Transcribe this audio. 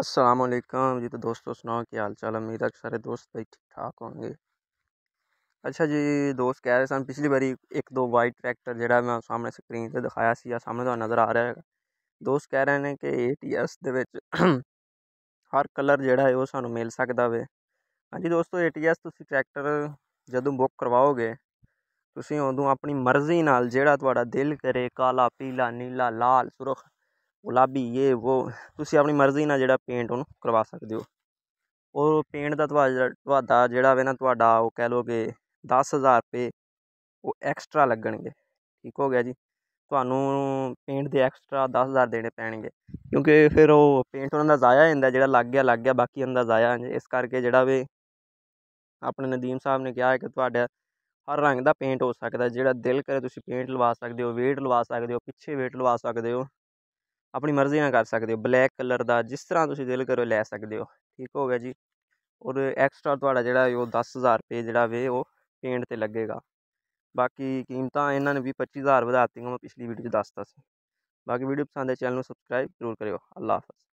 ਅਸਲਾਮ ਅਲੈਕਮ ਜੀ ਤੇ ਦੋਸਤੋ ਸੁਣਾਓ ਕੀ ਹਾਲ ਚਾਲ उम्मीद है ਸਾਰੇ ਦੋਸਤ भाई ਠੀਕ ਠਾਕ ਹੋਣਗੇ ਅੱਛਾ ਜੀ ਦੋਸਤ ਕਹਿ ਰਹੇ ਸਨ ਪਿਛਲੀ ਵਾਰੀ ਇੱਕ ਦੋ ਵਾਈਟ ਟਰੈਕਟਰ ਜਿਹੜਾ ਮੈਂ ਸਾਹਮਣੇ ਸਕਰੀਨ ਤੇ ਦਿਖਾਇਆ ਸੀ ਆ ਸਾਹਮਣੇ ਤੁਹਾਨੂੰ ਨਜ਼ਰ ਆ ਰਿਹਾ ਹੈਗਾ ਦੋਸਤ ਕਹਿ ਰਹੇ ਨੇ ਕਿ ATS ਦੇ ਵਿੱਚ ਹਰ ਕਲਰ ਜਿਹੜਾ ਹੈ ਉਹ ਸਾਨੂੰ ਮਿਲ ਸਕਦਾ ਵੇ ਹਾਂਜੀ ਦੋਸਤੋ ATS ਤੁਸੀਂ ਟਰੈਕਟਰ ਜਦੋਂ ਬੁੱਕ ਕਰਵਾਓਗੇ ਤੁਸੀਂ ਉਦੋਂ ਆਪਣੀ ਮਰਜ਼ੀ ਨਾਲ ਜਿਹੜਾ ਤੁਹਾਡਾ ਦਿਲ ਕਰੇ ਕਾਲਾ ਪੀਲਾ ਨੀਲਾ ਲਾਲ ਸੁਰਖ ਗੁਲਾਬੀ ਇਹ ਉਹ ਤੁਸੀਂ ਆਪਣੀ ਮਰਜ਼ੀ ਨਾਲ ਜਿਹੜਾ ਪੇਂਟ ਉਹਨੂੰ ਕਰਵਾ ਸਕਦੇ ਹੋ ਉਹ ਪੇਂਟ ਦਾ ਤੁਹਾਡਾ ਤੁਹਾਡਾ ਜਿਹੜਾ ਵੇ ਨਾ ਤੁਹਾਡਾ ਉਹ ਕਹਿ ਲੋਗੇ 10000 ਰੁਪਏ ਉਹ ਐਕਸਟਰਾ ਲੱਗਣਗੇ ਠੀਕ ਹੋ ਗਿਆ ਜੀ ਤੁਹਾਨੂੰ ਪੇਂਟ ਦੇ ਐਕਸਟਰਾ 10000 ਦੇਣੇ ਪੈਣਗੇ ਕਿਉਂਕਿ ਫਿਰ ਉਹ ਪੇਂਟ ਉਹਨਾਂ ਦਾ ਜ਼ਾਇਆ ਹੁੰਦਾ ਜਿਹੜਾ ਲੱਗ ਗਿਆ ਲੱਗ ਗਿਆ ਬਾਕੀ ਉਹਨਾਂ ਦਾ ਜ਼ਾਇਆ ਇਸ ਕਰਕੇ ਜਿਹੜਾ ਵੇ ਆਪਣੇ ਨਦੀਮ ਸਾਹਿਬ ਨੇ ਕਿਹਾ ਹੈ ਕਿ ਤੁਹਾਡਾ ਹਰ ਰੰਗ ਦਾ ਪੇਂਟ ਹੋ ਸਕਦਾ ਜਿਹੜਾ ਦਿਲ ਕਰੇ ਤੁਸੀਂ ਪੇਂਟ ਲਵਾ ਸਕਦੇ ਹੋ ਵੇਟ ਲਵਾ ਸਕਦੇ ਹੋ ਪਿੱਛੇ ਵੇਟ ਲਵਾ ਸਕਦੇ ਹੋ ਆਪਣੀ ਮਰਜ਼ੀ ਨਾਲ ਕਰ ਸਕਦੇ ਹੋ ਬਲੈਕ ਕਲਰ ਦਾ ਜਿਸ ਤਰ੍ਹਾਂ ਤੁਸੀਂ ਦਿਲ ਕਰੋ ਲੈ ਸਕਦੇ ਹੋ ਠੀਕ ਹੋ ਗਿਆ ਜੀ ਔਰ ਐਕਸਟਰਾ ਤੁਹਾਡਾ ਜਿਹੜਾ ਉਹ 10000 ਰੁਪਏ ਜਿਹੜਾ ਵੇ ਉਹ ਪੇਂਟ ਤੇ ਲੱਗੇਗਾ ਬਾਕੀ ਕੀਮਤਾਂ ਇਹਨਾਂ ਨੇ ਵੀ 25000 ਵਧਾਤੀਆਂ ਮੈਂ ਪਿਛਲੀ ਵੀਡੀਓ 'ਚ ਦੱਸਤਾ ਸੀ ਬਾਕੀ ਵੀਡੀਓ ਪਸੰਦ ਹੈ ਚੈਨਲ ਨੂੰ ਸਬਸਕ੍ਰਾਈਬ ਜ਼ਰੂਰ ਕਰਿਓ ਅੱਲਾਹ ਹਾਫਿਜ਼